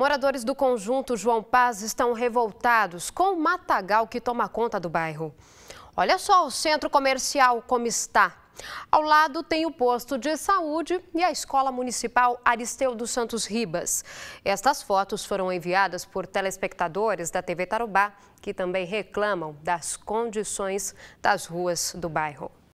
Moradores do conjunto João Paz estão revoltados com o matagal que toma conta do bairro. Olha só o centro comercial como está. Ao lado tem o posto de saúde e a Escola Municipal Aristeu dos Santos Ribas. Estas fotos foram enviadas por telespectadores da TV Tarubá, que também reclamam das condições das ruas do bairro.